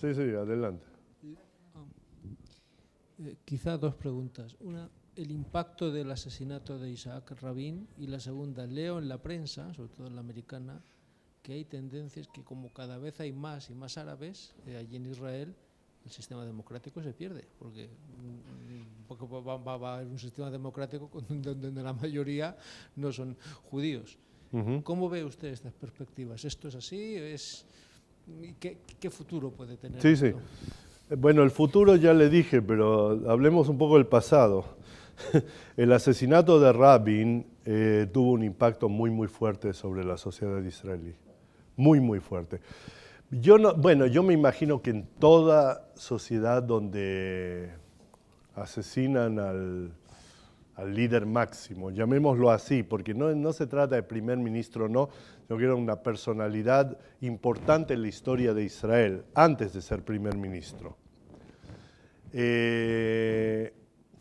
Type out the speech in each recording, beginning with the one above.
Sí, sí, adelante. Eh, oh. eh, quizá dos preguntas. Una, el impacto del asesinato de Isaac Rabin y la segunda, leo en la prensa, sobre todo en la americana, que hay tendencias que como cada vez hay más y más árabes eh, allí en Israel, el sistema democrático se pierde, porque, mm, va, a haber un sistema democrático donde la mayoría no son judíos. ¿Cómo ve usted estas perspectivas? ¿Esto es así? ¿Es, ¿Qué, futuro puede tener? Sí, sí. Eh, bueno, el futuro ya le dije, pero hablemos un poco del pasado. El asesinato de Rabin eh, tuvo un impacto muy, muy fuerte sobre la sociedad israelí. Muy, muy fuerte. Yo no, bueno, yo me imagino que en toda sociedad donde asesinan al, al líder máximo, llamémoslo así, porque no, se trata de primer ministro, no, sino que era una personalidad importante en la historia de Israel, antes de ser primer ministro. Eh,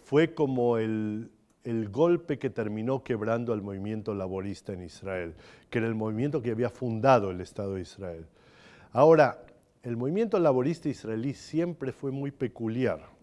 fue como el, el golpe que terminó quebrando al movimiento laborista en Israel, que era el movimiento que había fundado el Estado de Israel. Ahora, el movimiento laborista israelí siempre fue muy peculiar.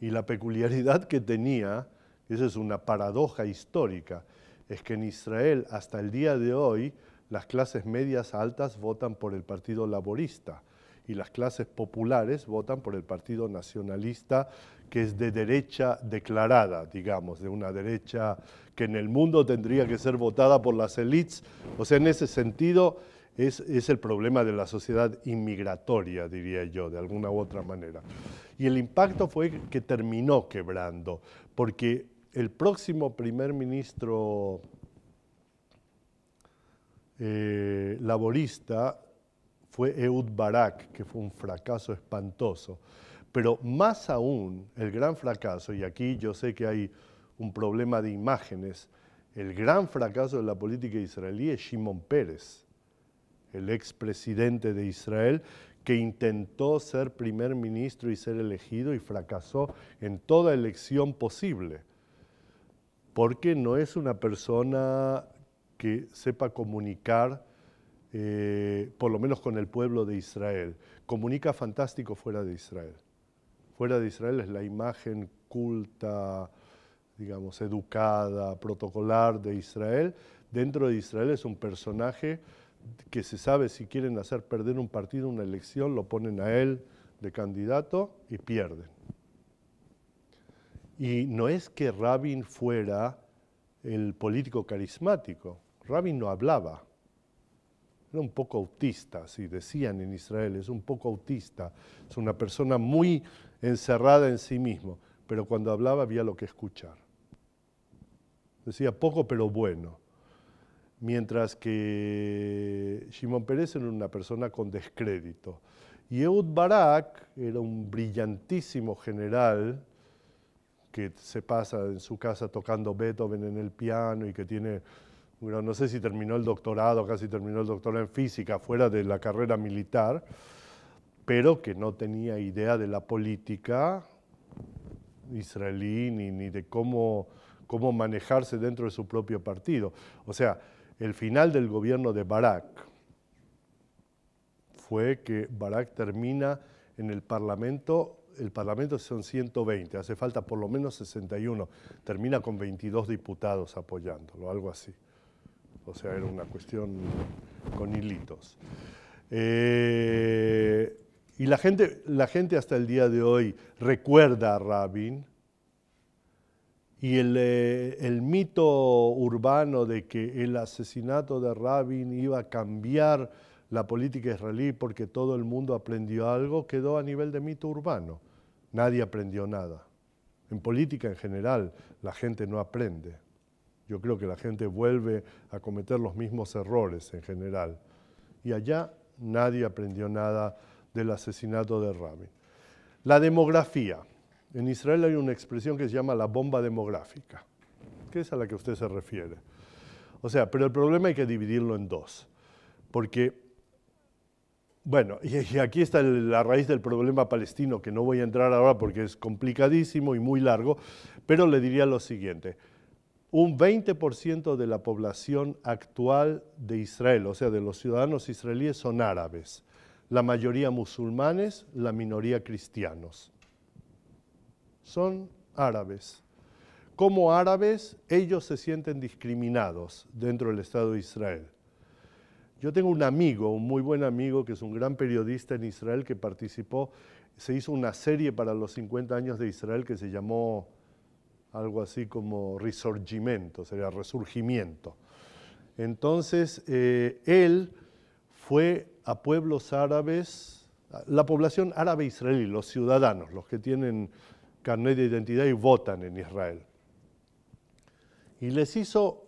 Y la peculiaridad que tenía esa es una paradoja histórica. Es que en Israel hasta el día de hoy las clases medias altas votan por el Partido Laborista y las clases populares votan por el Partido Nacionalista, que es de derecha declarada, digamos, de una derecha que en el mundo tendría que ser votada por las élites. O sea, en ese sentido es, es, el problema de la sociedad inmigratoria, diría yo, de alguna u otra manera. Y el impacto fue que terminó quebrando, porque el próximo primer ministro eh, laborista fue Eud Barak, que fue un fracaso espantoso. Pero más aún, el gran fracaso, y aquí yo sé que hay un problema de imágenes, el gran fracaso de la política israelí es Shimon Pérez, el expresidente de Israel, que intentó ser primer ministro y ser elegido y fracasó en toda elección posible porque no es una persona que sepa comunicar, eh, por lo menos con el pueblo de Israel. Comunica fantástico fuera de Israel. Fuera de Israel es la imagen culta, digamos, educada, protocolar de Israel. Dentro de Israel es un personaje que se sabe si quieren hacer perder un partido, una elección, lo ponen a él de candidato y pierden. Y no es que Rabin fuera el político carismático. Rabin no hablaba. Era un poco autista, si decían en Israel, es un poco autista. Es una persona muy encerrada en sí mismo. Pero cuando hablaba había lo que escuchar. Decía poco pero bueno. Mientras que Shimon Pérez era una persona con descrédito. Y Eud Barak era un brillantísimo general que se pasa en su casa tocando Beethoven en el piano y que tiene, no sé si terminó el doctorado, casi terminó el doctorado en física, fuera de la carrera militar, pero que no tenía idea de la política israelí ni, ni de cómo, cómo manejarse dentro de su propio partido. O sea, el final del gobierno de Barak fue que Barak termina en el Parlamento el Parlamento son 120, hace falta por lo menos 61, termina con 22 diputados apoyándolo, algo así. O sea, era una cuestión con hilitos. Eh, y la gente, la gente hasta el día de hoy recuerda a Rabin y el, eh, el mito urbano de que el asesinato de Rabin iba a cambiar la política israelí porque todo el mundo aprendió algo, quedó a nivel de mito urbano. Nadie aprendió nada. En política en general la gente no aprende. Yo creo que la gente vuelve a cometer los mismos errores en general. Y allá nadie aprendió nada del asesinato de Rami. La demografía. En Israel hay una expresión que se llama la bomba demográfica, que es a la que usted se refiere. O sea, pero el problema hay que dividirlo en dos, porque bueno, y, aquí está la raíz del problema palestino, que no voy a entrar ahora porque es complicadísimo y muy largo, pero le diría lo siguiente. Un 20% de la población actual de Israel, o sea, de los ciudadanos israelíes, son árabes. La mayoría musulmanes, la minoría cristianos. Son árabes. Como árabes, ellos se sienten discriminados dentro del Estado de Israel yo tengo un amigo, un muy buen amigo, que es un gran periodista en Israel que participó, se hizo una serie para los 50 años de Israel que se llamó algo así como Resurgimiento, sería Resurgimiento. Entonces, eh, él fue a pueblos árabes, la población árabe israelí, los ciudadanos, los que tienen carnet de identidad y votan en Israel. Y les hizo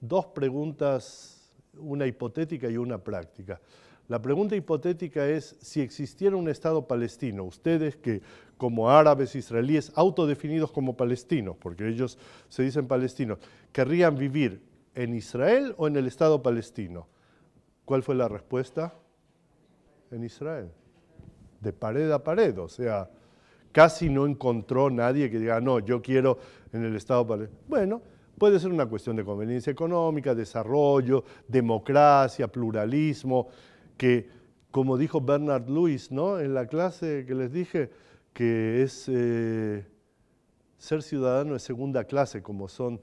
dos preguntas una hipotética y una práctica. La pregunta hipotética es si existiera un Estado palestino, ustedes que como árabes israelíes autodefinidos como palestinos, porque ellos se dicen palestinos, ¿querrían vivir en Israel o en el Estado palestino? ¿Cuál fue la respuesta? En Israel, de pared a pared, o sea, casi no encontró nadie que diga, no, yo quiero en el Estado palestino. Bueno, Puede ser una cuestión de conveniencia económica, desarrollo, democracia, pluralismo, que como dijo Bernard Lewis ¿no? en la clase que les dije, que es eh, ser ciudadano de segunda clase, como son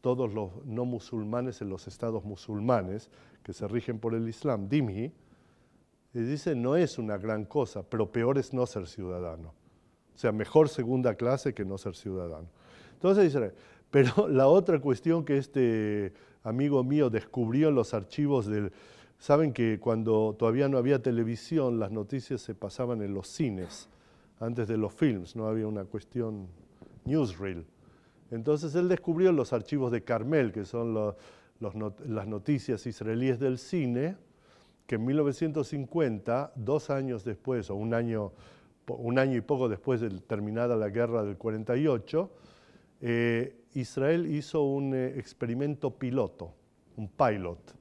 todos los no musulmanes en los estados musulmanes que se rigen por el Islam, Dimhi, y dice, no es una gran cosa, pero peor es no ser ciudadano. O sea, mejor segunda clase que no ser ciudadano. Entonces dice, pero la otra cuestión que este amigo mío descubrió en los archivos del... Saben que cuando todavía no había televisión, las noticias se pasaban en los cines, antes de los films, no había una cuestión newsreel. Entonces él descubrió los archivos de Carmel, que son las noticias israelíes del cine, que en 1950, dos años después, o un año, un año y poco después de terminada la guerra del 48, eh, Israel hizo un eh, experimento piloto, un pilot.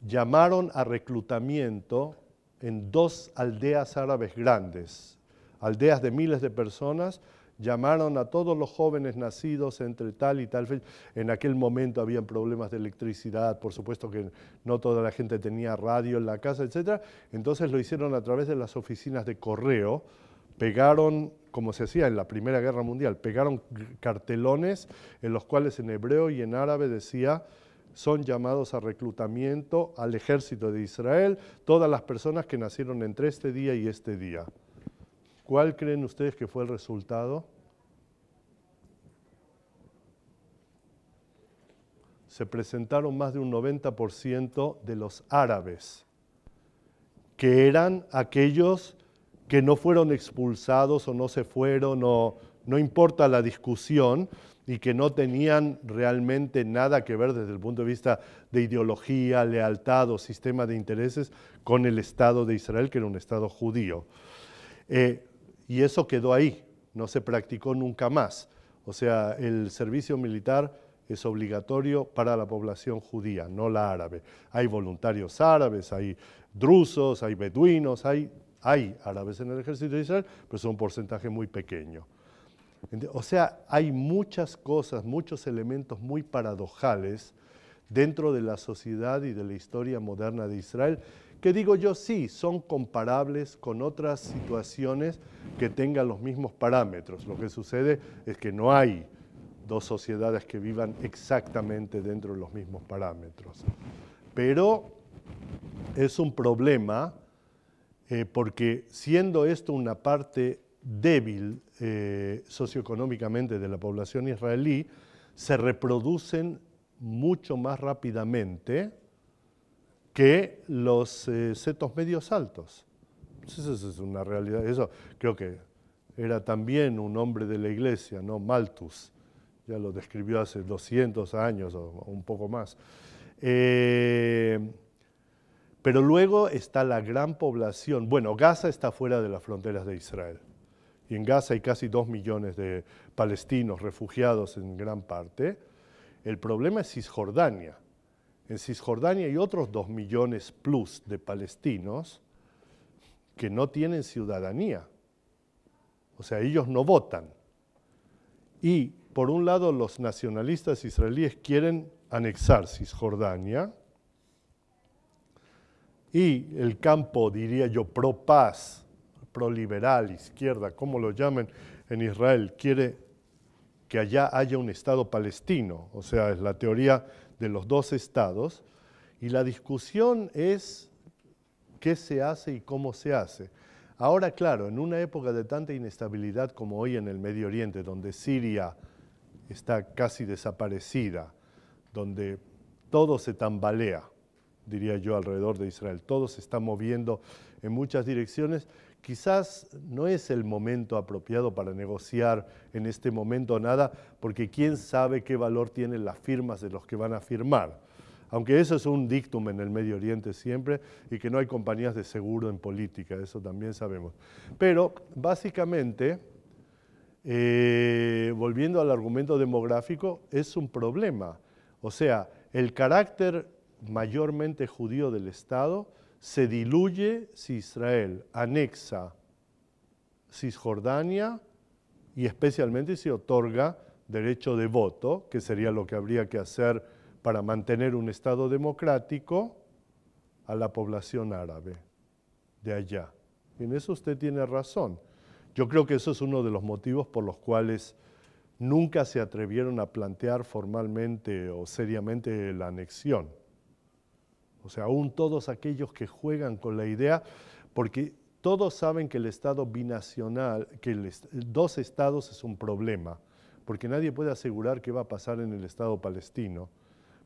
Llamaron a reclutamiento en dos aldeas árabes grandes, aldeas de miles de personas, llamaron a todos los jóvenes nacidos entre tal y tal En aquel momento habían problemas de electricidad, por supuesto que no toda la gente tenía radio en la casa, etc. Entonces lo hicieron a través de las oficinas de correo, pegaron como se hacía en la Primera Guerra Mundial, pegaron cartelones en los cuales en hebreo y en árabe decía son llamados a reclutamiento al ejército de Israel todas las personas que nacieron entre este día y este día. ¿Cuál creen ustedes que fue el resultado? Se presentaron más de un 90% de los árabes, que eran aquellos que no fueron expulsados o no se fueron o no importa la discusión y que no tenían realmente nada que ver desde el punto de vista de ideología, lealtad o sistema de intereses con el Estado de Israel, que era un Estado judío. Eh, y eso quedó ahí, no se practicó nunca más. O sea, el servicio militar es obligatorio para la población judía, no la árabe. Hay voluntarios árabes, hay drusos, hay beduinos, hay hay árabes en el ejército de Israel, pero es un porcentaje muy pequeño. O sea, hay muchas cosas, muchos elementos muy paradojales dentro de la sociedad y de la historia moderna de Israel, que digo yo sí, son comparables con otras situaciones que tengan los mismos parámetros. Lo que sucede es que no hay dos sociedades que vivan exactamente dentro de los mismos parámetros. Pero es un problema eh, porque siendo esto una parte débil eh, socioeconómicamente de la población israelí, se reproducen mucho más rápidamente que los eh, setos medios altos. Pues eso es una realidad, eso creo que era también un hombre de la iglesia, ¿no? Malthus, ya lo describió hace 200 años o, un poco más. Eh, pero luego está la gran población. Bueno, Gaza está fuera de las fronteras de Israel. Y en Gaza hay casi dos millones de palestinos refugiados en gran parte. El problema es Cisjordania. En Cisjordania hay otros dos millones plus de palestinos que no tienen ciudadanía. O sea, ellos no votan. Y por un lado los nacionalistas israelíes quieren anexar Cisjordania, y el campo, diría yo, pro paz, pro liberal, izquierda, como lo llamen en Israel, quiere que allá haya un Estado palestino, o sea, es la teoría de los dos estados, y la discusión es qué se hace y cómo se hace. Ahora, claro, en una época de tanta inestabilidad como hoy en el Medio Oriente, donde Siria está casi desaparecida, donde todo se tambalea, diría yo, alrededor de Israel. Todo se está moviendo en muchas direcciones. Quizás no es el momento apropiado para negociar en este momento nada, porque quién sabe qué valor tienen las firmas de los que van a firmar. Aunque eso es un dictum en el Medio Oriente siempre y que no hay compañías de seguro en política, eso también sabemos. Pero básicamente, eh, volviendo al argumento demográfico, es un problema. O sea, el carácter mayormente judío del Estado, se diluye si Israel anexa Cisjordania y especialmente si otorga derecho de voto, que sería lo que habría que hacer para mantener un Estado democrático a la población árabe de allá. en eso usted tiene razón. Yo creo que eso es uno de los motivos por los cuales nunca se atrevieron a plantear formalmente o seriamente la anexión. O sea, aún todos aquellos que juegan con la idea, porque todos saben que el Estado binacional, que dos estados es un problema, porque nadie puede asegurar qué va a pasar en el Estado palestino,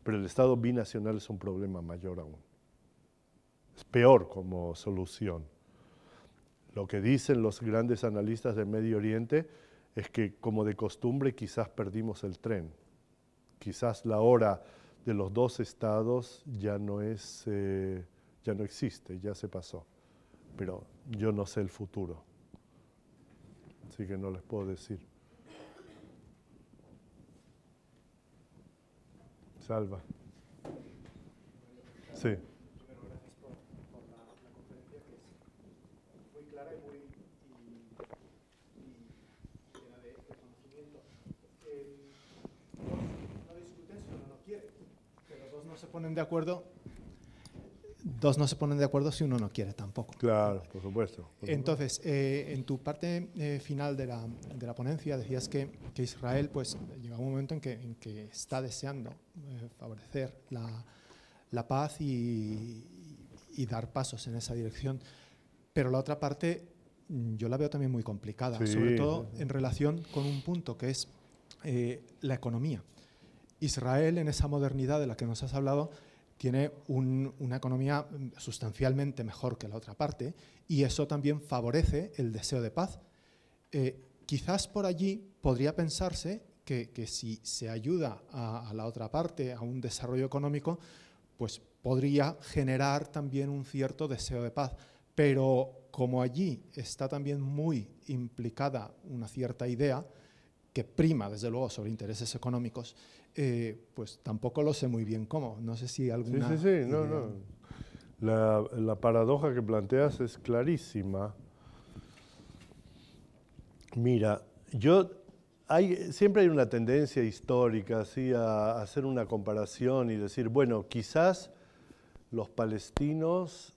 pero el Estado binacional es un problema mayor aún. Es peor como solución. Lo que dicen los grandes analistas del Medio Oriente es que, como de costumbre, quizás perdimos el tren. Quizás la hora de los dos estados ya no, es, eh, ya no existe, ya se pasó. Pero yo no sé el futuro, así que no les puedo decir. Salva. Sí. ponen de acuerdo, dos no se ponen de acuerdo si uno no quiere tampoco. Claro, por supuesto. Entonces, eh, en tu parte eh, final de la, de la, ponencia decías que, que, Israel pues llega un momento en que, en que está deseando eh, favorecer la, la paz y, y, dar pasos en esa dirección. Pero la otra parte mm, yo la veo también muy complicada, sobre todo en relación con un punto que es la economía. Israel, en esa modernidad de la que nos has hablado, tiene una economía mm, sustancialmente mejor que la otra parte y eso también favorece el deseo de paz. Eh, quizás por allí podría pensarse que, si se ayuda a, a, la otra parte, a un desarrollo económico, pues podría generar también un cierto deseo de paz. Pero como allí está también muy implicada una cierta idea que prima, desde luego, sobre intereses económicos, eh, pues tampoco lo sé muy bien cómo. No sé si alguna... Sí, sí, sí, no, no. La, paradoja que planteas es clarísima. Mira, yo hay, siempre hay una tendencia histórica así a, hacer una comparación y decir, bueno, quizás los palestinos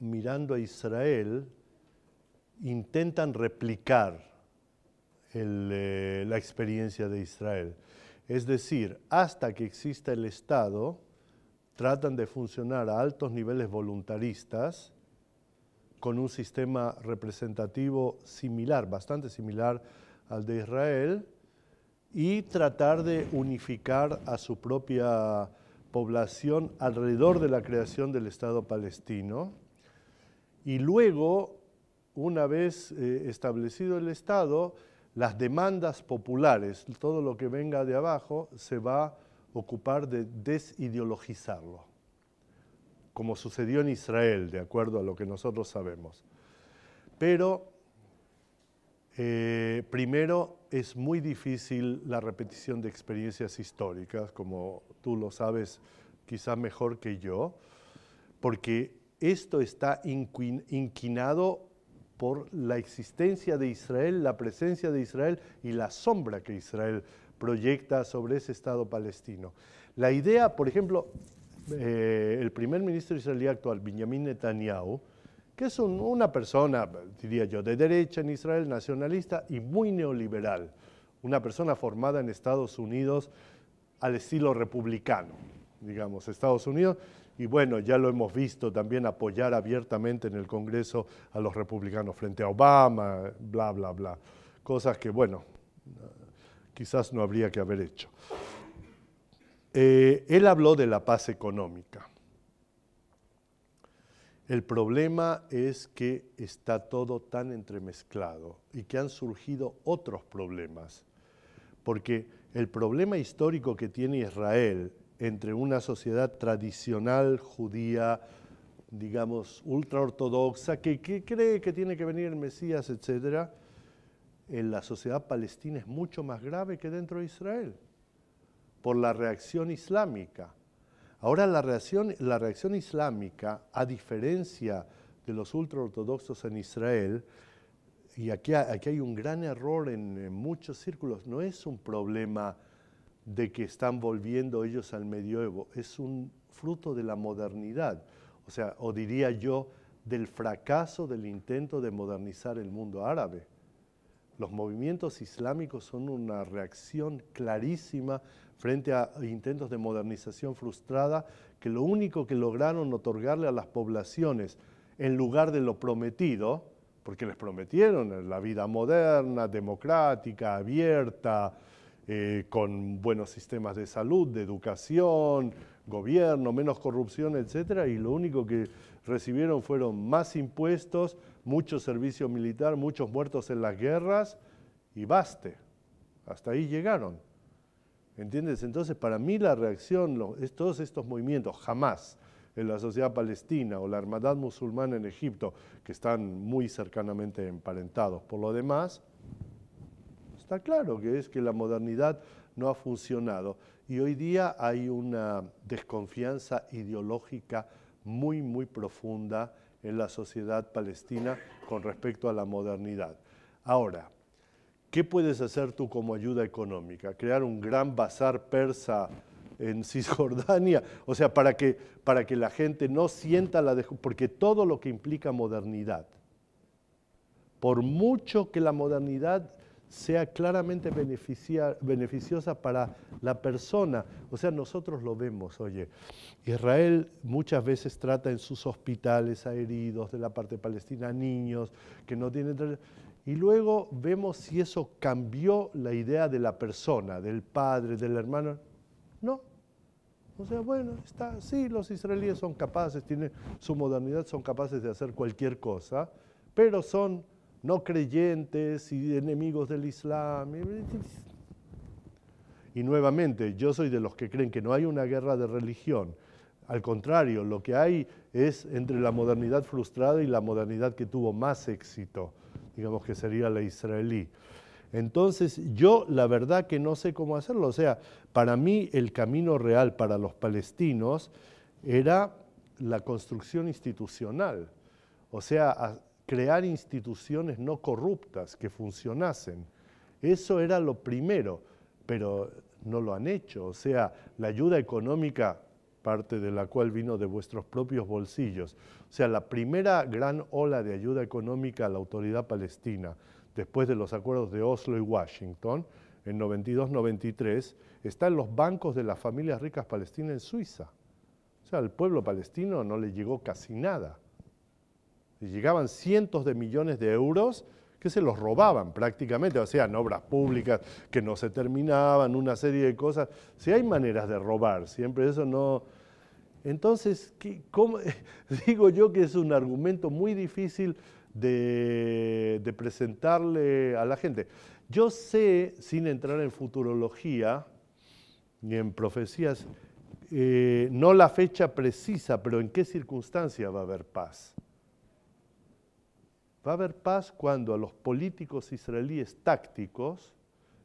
mirando a Israel intentan replicar eh, la experiencia de Israel. Es decir, hasta que exista el Estado, tratan de funcionar a altos niveles voluntaristas con un sistema representativo similar, bastante similar al de Israel, y tratar de unificar a su propia población alrededor de la creación del Estado palestino. Y luego, una vez eh, establecido el Estado, las demandas populares, todo lo que venga de abajo, se va a ocupar de desideologizarlo, como sucedió en Israel, de acuerdo a lo que nosotros sabemos. Pero eh, primero, es muy difícil la repetición de experiencias históricas, como tú lo sabes quizá mejor que yo, porque esto está inquinado por la existencia de Israel, la presencia de Israel y la sombra que Israel proyecta sobre ese Estado palestino. La idea, por ejemplo, eh, el primer ministro israelí actual, Benjamin Netanyahu, que es una persona, diría yo, de derecha en Israel, nacionalista y muy neoliberal, una persona formada en Estados Unidos al estilo republicano, digamos, Estados Unidos, y bueno, ya lo hemos visto también apoyar abiertamente en el Congreso a los republicanos frente a Obama, bla, bla, bla. Cosas que, bueno, quizás no habría que haber hecho. Eh, él habló de la paz económica. El problema es que está todo tan entremezclado y que han surgido otros problemas, porque el problema histórico que tiene Israel entre una sociedad tradicional judía, digamos, ultraortodoxa, que, cree que tiene que venir el Mesías, etc., en la sociedad palestina es mucho más grave que dentro de Israel, por la reacción islámica. Ahora la reacción, la reacción islámica, a diferencia de los ultraortodoxos en Israel, y aquí, aquí hay un gran error en, en muchos círculos, no es un problema de que están volviendo ellos al medioevo, es un fruto de la modernidad, o sea, o diría yo, del fracaso del intento de modernizar el mundo árabe. Los movimientos islámicos son una reacción clarísima frente a intentos de modernización frustrada que lo único que lograron otorgarle a las poblaciones en lugar de lo prometido, porque les prometieron la vida moderna, democrática, abierta, eh, con buenos sistemas de salud, de educación, gobierno, menos corrupción, etcétera, y lo único que recibieron fueron más impuestos, mucho servicio militar, muchos muertos en las guerras, y baste. Hasta ahí llegaron. ¿Entiendes? Entonces, para mí la reacción, es, todos estos movimientos, jamás en la sociedad palestina o la hermandad musulmana en Egipto, que están muy cercanamente emparentados por lo demás, está claro, que es que la modernidad no ha funcionado. Y hoy día hay una desconfianza ideológica muy, muy profunda en la sociedad palestina con respecto a la modernidad. Ahora, ¿qué puedes hacer tú como ayuda económica? ¿Crear un gran bazar persa en Cisjordania? O sea, para que, para que la gente no sienta la... Porque todo lo que implica modernidad, por mucho que la modernidad sea claramente beneficiosa para la persona. O sea, nosotros lo vemos, oye, Israel muchas veces trata en sus hospitales a heridos de la parte palestina, niños que no tienen... Y luego vemos si eso cambió la idea de la persona, del padre, del hermano. No. O sea, bueno, está, sí, los israelíes son capaces, tienen su modernidad, son capaces de hacer cualquier cosa, pero son no creyentes y enemigos del Islam. Y nuevamente, yo soy de los que creen que no hay una guerra de religión. Al contrario, lo que hay es entre la modernidad frustrada y la modernidad que tuvo más éxito, digamos que sería la israelí. Entonces, yo la verdad que no sé cómo hacerlo. O sea, para mí el camino real para los palestinos era la construcción institucional. O sea, crear instituciones no corruptas que funcionasen. Eso era lo primero, pero no lo han hecho. O sea, la ayuda económica, parte de la cual vino de vuestros propios bolsillos. O sea, la primera gran ola de ayuda económica a la autoridad palestina, después de los acuerdos de Oslo y Washington, en 92-93, está en los bancos de las familias ricas palestinas en Suiza. O sea, al pueblo palestino no le llegó casi nada llegaban cientos de millones de euros que se los robaban prácticamente, o sea, obras públicas que no se terminaban, una serie de cosas. Si hay maneras de robar, siempre eso no... Entonces, digo yo que es un argumento muy difícil de, presentarle a la gente. Yo sé, sin entrar en futurología ni en profecías, eh, no la fecha precisa, pero en qué circunstancia va a haber paz. Va a haber paz cuando a los políticos israelíes tácticos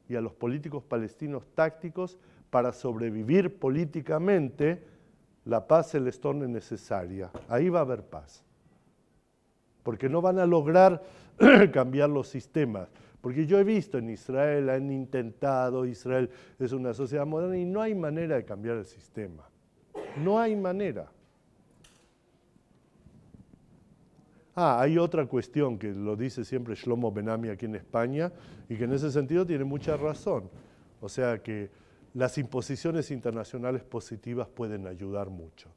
y a los políticos palestinos tácticos, para sobrevivir políticamente, la paz se les torne necesaria. Ahí va a haber paz. Porque no van a lograr cambiar los sistemas. Porque yo he visto en Israel, han intentado, Israel es una sociedad moderna y no hay manera de cambiar el sistema. No hay manera. Ah, hay otra cuestión que lo dice siempre Shlomo Benami aquí en España y que en ese sentido tiene mucha razón. O sea que las imposiciones internacionales positivas pueden ayudar mucho,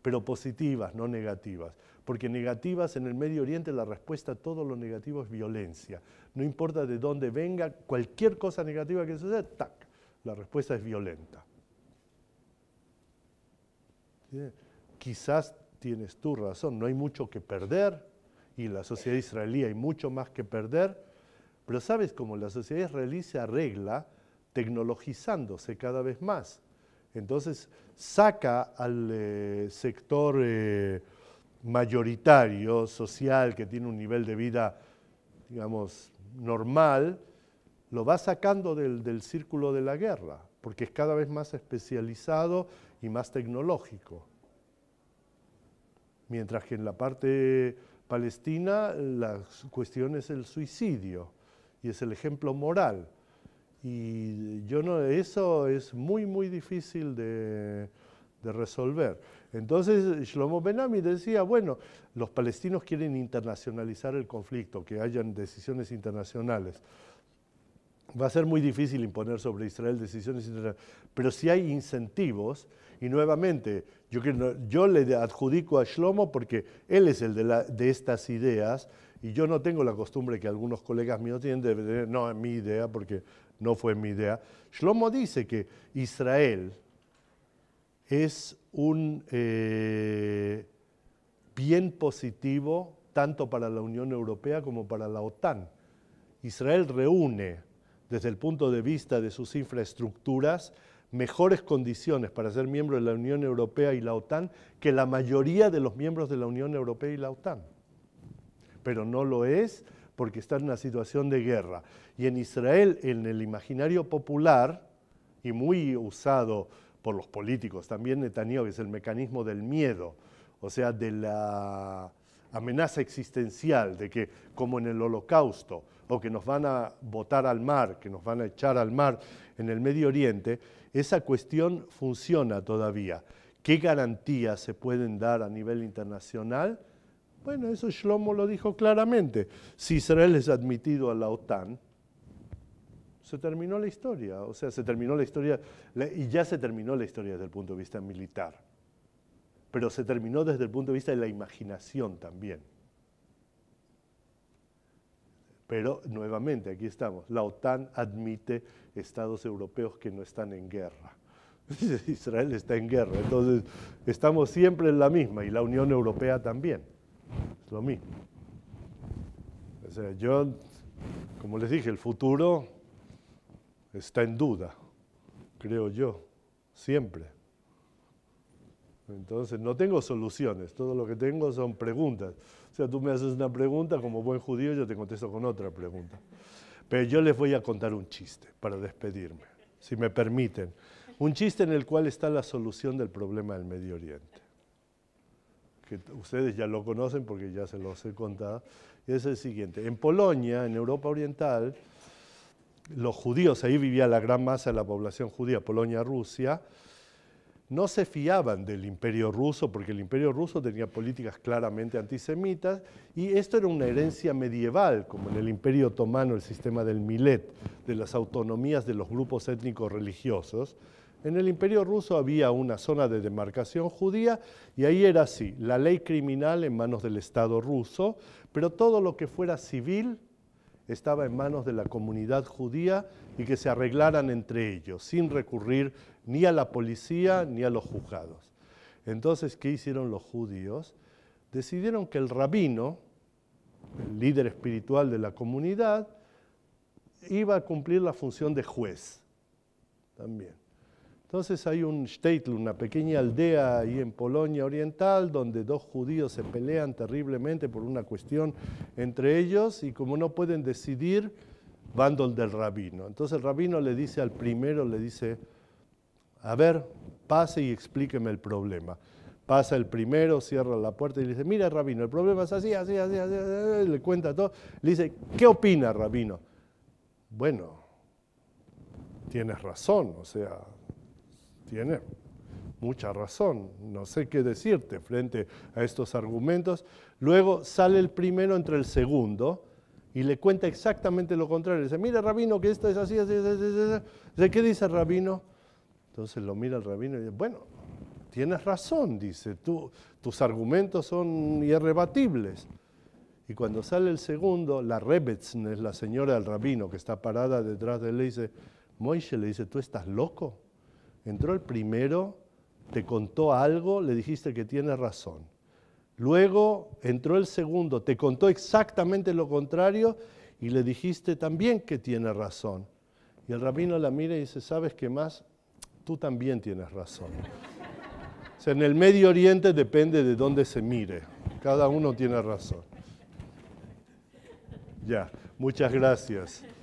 pero positivas, no negativas. Porque negativas en el Medio Oriente la respuesta a todo lo negativo es violencia. No importa de dónde venga, cualquier cosa negativa que suceda, ¡tac! La respuesta es violenta. Quizás tienes tú razón, no hay mucho que perder, y la sociedad israelí hay mucho más que perder, pero sabes cómo la sociedad israelí se arregla tecnologizándose cada vez más. Entonces saca al eh, sector eh, mayoritario, social, que tiene un nivel de vida, digamos, normal, lo va sacando del, del círculo de la guerra, porque es cada vez más especializado y más tecnológico. Mientras que en la parte Palestina la cuestión es el suicidio y es el ejemplo moral. Y yo no, eso es muy, muy difícil de, de resolver. Entonces Shlomo Benami decía, bueno, los palestinos quieren internacionalizar el conflicto, que hayan decisiones internacionales. Va a ser muy difícil imponer sobre Israel decisiones internacionales, pero si hay incentivos y nuevamente, yo, le adjudico a Shlomo porque él es el de, estas ideas y yo no tengo la costumbre que algunos colegas míos tienen de, decir no, es mi idea porque no fue mi idea. Shlomo dice que Israel es un eh, bien positivo tanto para la Unión Europea como para la OTAN. Israel reúne desde el punto de vista de sus infraestructuras mejores condiciones para ser miembro de la Unión Europea y la OTAN que la mayoría de los miembros de la Unión Europea y la OTAN. Pero no lo es porque está en una situación de guerra. Y en Israel, en el imaginario popular, y muy usado por los políticos, también Netanyahu, es el mecanismo del miedo, o sea, de la amenaza existencial, de que como en el holocausto, o que nos van a botar al mar, que nos van a echar al mar en el Medio Oriente, esa cuestión funciona todavía. ¿Qué garantías se pueden dar a nivel internacional? Bueno, eso Shlomo lo dijo claramente. Si Israel es admitido a la OTAN, se terminó la historia. O sea, se terminó la historia, y ya se terminó la historia desde el punto de vista militar. Pero se terminó desde el punto de vista de la imaginación también. Pero nuevamente, aquí estamos. La OTAN admite estados europeos que no están en guerra. Israel está en guerra. Entonces, estamos siempre en la misma y la Unión Europea también. Es lo mismo. O sea, yo, como les dije, el futuro está en duda, creo yo, siempre. Entonces, no tengo soluciones, todo lo que tengo son preguntas. O sea, tú me haces una pregunta, como buen judío yo te contesto con otra pregunta. Pero yo les voy a contar un chiste para despedirme, si me permiten. Un chiste en el cual está la solución del problema del Medio Oriente. Que ustedes ya lo conocen porque ya se lo he contado. Y es el siguiente. En Polonia, en Europa Oriental, los judíos, ahí vivía la gran masa de la población judía, Polonia-Rusia, no se fiaban del imperio ruso, porque el imperio ruso tenía políticas claramente antisemitas, y esto era una herencia medieval, como en el imperio otomano el sistema del milet, de las autonomías de los grupos étnicos religiosos. En el imperio ruso había una zona de demarcación judía y ahí era así, la ley criminal en manos del Estado ruso, pero todo lo que fuera civil estaba en manos de la comunidad judía y que se arreglaran entre ellos, sin recurrir ni a la policía ni a los juzgados. Entonces, ¿qué hicieron los judíos? Decidieron que el rabino, el líder espiritual de la comunidad, iba a cumplir la función de juez también. Entonces hay un shtetl, una pequeña aldea ahí en Polonia Oriental, donde dos judíos se pelean terriblemente por una cuestión entre ellos y como no pueden decidir, van del rabino. Entonces el rabino le dice al primero, le dice, a ver, pase y explíqueme el problema. Pasa el primero, cierra la puerta y le dice, mira, rabino, el problema es así, así, así, así, así. le cuenta todo. Le dice, ¿qué opina, rabino? Bueno, tienes razón, o sea, tiene mucha razón, no sé qué decirte frente a estos argumentos. Luego sale el primero entre el segundo y le cuenta exactamente lo contrario. Le dice, mira, rabino, que esto es así, así, así, así. ¿De qué dice rabino? Entonces lo mira el rabino y dice, bueno, tienes razón, dice, tú, tus argumentos son irrebatibles. Y cuando sale el segundo, la Rebetzner, la señora del rabino que está parada detrás de él, le dice, Moishe le dice, ¿tú estás loco? Entró el primero, te contó algo, le dijiste que tiene razón. Luego entró el segundo, te contó exactamente lo contrario y le dijiste también que tiene razón. Y el rabino la mira y dice, ¿sabes qué más? tú también tienes razón. en el Medio Oriente depende de dónde se mire. Cada uno tiene razón. Ya, muchas gracias.